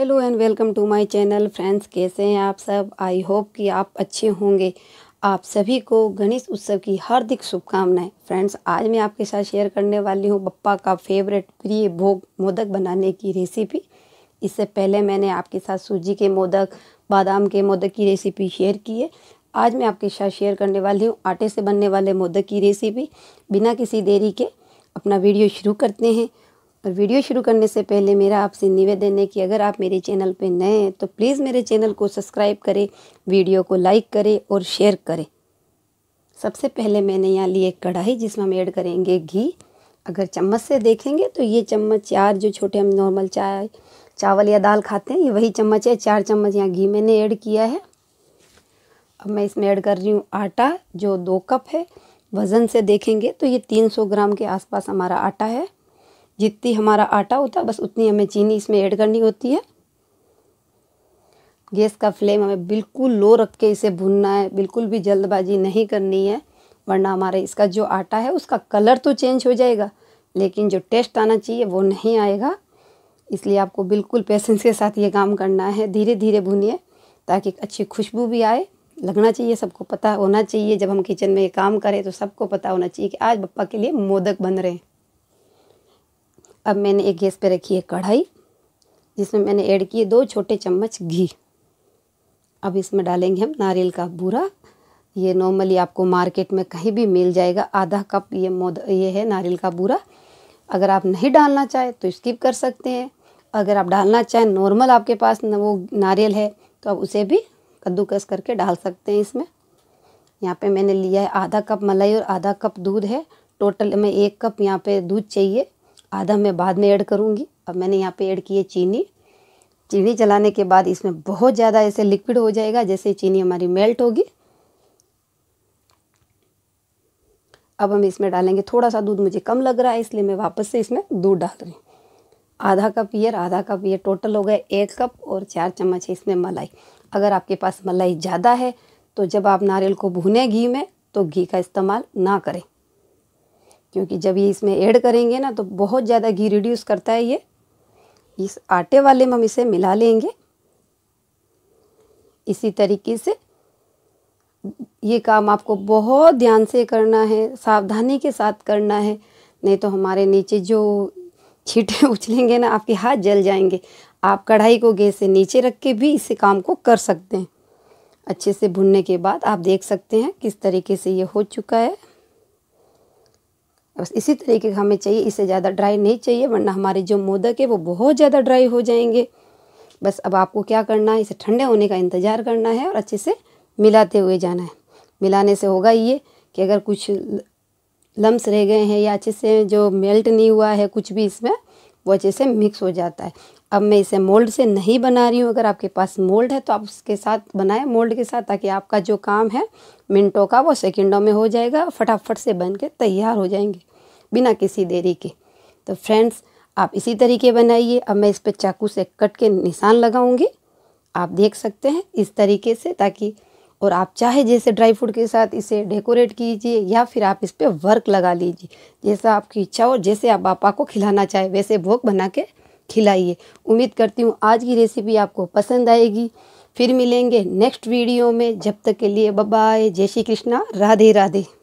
hello and welcome to my channel friends कैसे हैं आप सब आई होप कि आप अच्छे होंगे आप सभी को गणेश उत्सव की हार्दिक शुभकामनाएं फ्रेंड्स आज मैं आपके साथ शेयर करने वाली हूं बप्पा का फेवरेट प्रिय भोग मोदक बनाने की रेसिपी इससे पहले मैंने आपके साथ सूजी के मोदक बादाम के मोदक की रेसिपी शेयर की है आज मैं आपके साथ शेयर करने वाली हूँ आटे से बनने वाले मोदक की रेसिपी बिना किसी देरी के अपना वीडियो शुरू करते हैं और वीडियो शुरू करने से पहले मेरा आपसे निवेदन है कि अगर आप मेरे चैनल पर नए हैं तो प्लीज़ मेरे चैनल को सब्सक्राइब करें वीडियो को लाइक करें और शेयर करें सबसे पहले मैंने यहाँ ली एक कढ़ाई जिसमें हम ऐड करेंगे घी अगर चम्मच से देखेंगे तो ये चम्मच चार जो छोटे हम नॉर्मल चाय चावल या दाल खाते हैं ये वही चम्मच है चार चम्मच यहाँ घी मैंने ऐड किया है अब मैं इसमें ऐड कर रही हूँ आटा जो दो कप है वज़न से देखेंगे तो ये 300 ग्राम के आसपास हमारा आटा है जितनी हमारा आटा होता है बस उतनी हमें चीनी इसमें ऐड करनी होती है गैस का फ्लेम हमें बिल्कुल लो रख के इसे भुनना है बिल्कुल भी जल्दबाजी नहीं करनी है वरना हमारे इसका जो आटा है उसका कलर तो चेंज हो जाएगा लेकिन जो टेस्ट आना चाहिए वो नहीं आएगा इसलिए आपको बिल्कुल पेशेंस के साथ ये काम करना है धीरे धीरे भुनिए ताकि अच्छी खुशबू भी आए लगना चाहिए सबको पता होना चाहिए जब हम किचन में ये काम करें तो सबको पता होना चाहिए कि आज पप्पा के लिए मोदक बन रहे हैं अब मैंने एक गैस पे रखी है कढ़ाई जिसमें मैंने ऐड किए दो छोटे चम्मच घी अब इसमें डालेंगे हम नारियल का बूरा ये नॉर्मली आपको मार्केट में कहीं भी मिल जाएगा आधा कप ये मोद ये है नारियल का बूरा अगर आप नहीं डालना चाहें तो स्किप कर सकते हैं अगर आप डालना चाहें नॉर्मल आपके पास न वो नारियल है तो आप उसे भी कद्दूकस करके डाल सकते हैं इसमें यहाँ पे मैंने लिया है आधा कप मलाई और आधा कप दूध है टोटल में एक कप यहाँ पे दूध चाहिए आधा मैं बाद में ऐड करूँगी अब मैंने यहाँ पे ऐड किए चीनी चीनी चलाने के बाद इसमें बहुत ज़्यादा ऐसे लिक्विड हो जाएगा जैसे चीनी हमारी मेल्ट होगी अब हम इसमें डालेंगे थोड़ा सा दूध मुझे कम लग रहा है इसलिए मैं वापस से इसमें दूध डाल रही हूँ आधा कप ईयर आधा कप ईयर टोटल हो गया एक कप और चार चम्मच है इसमें मलाई अगर आपके पास मलाई ज़्यादा है तो जब आप नारियल को भुने घी में तो घी का इस्तेमाल ना करें क्योंकि जब ये इसमें ऐड करेंगे ना तो बहुत ज़्यादा घी रिड्यूस करता है ये इस आटे वाले में हम इसे मिला लेंगे इसी तरीके से ये काम आपको बहुत ध्यान से करना है सावधानी के साथ करना है नहीं तो हमारे नीचे जो छीटे उछलेंगे ना आपके हाथ जल जाएंगे आप कढ़ाई को गैस से नीचे रख के भी इस काम को कर सकते हैं अच्छे से भुनने के बाद आप देख सकते हैं किस तरीके से ये हो चुका है बस इसी तरीके का हमें चाहिए इससे ज़्यादा ड्राई नहीं चाहिए वरना हमारे जो मोदक है वो बहुत ज़्यादा ड्राई हो जाएंगे बस अब आपको क्या करना है इसे ठंडे होने का इंतज़ार करना है और अच्छे से मिलाते हुए जाना है मिलाने से होगा ये कि अगर कुछ लम्स रह गए हैं या अच्छे से जो मेल्ट नहीं हुआ है कुछ भी इसमें वो अच्छे से मिक्स हो जाता है अब मैं इसे मोल्ड से नहीं बना रही हूँ अगर आपके पास मोल्ड है तो आप उसके साथ बनाएं मोल्ड के साथ ताकि आपका जो काम है मिनटों का वो सेकंडों में हो जाएगा फटाफट से बन के तैयार हो जाएंगे बिना किसी देरी के तो फ्रेंड्स आप इसी तरीके बनाइए अब मैं इस पर चाकू से कट के निशान लगाऊंगी आप देख सकते हैं इस तरीके से ताकि और आप चाहे जैसे ड्राई फ्रूट के साथ इसे डेकोरेट कीजिए या फिर आप इस पर वर्क लगा लीजिए जैसा आपकी इच्छा हो जैसे आप पापा को खिलाना चाहे वैसे भोग बना के खिलाइए उम्मीद करती हूँ आज की रेसिपी आपको पसंद आएगी फिर मिलेंगे नेक्स्ट वीडियो में जब तक के लिए बाय जय श्री कृष्णा राधे राधे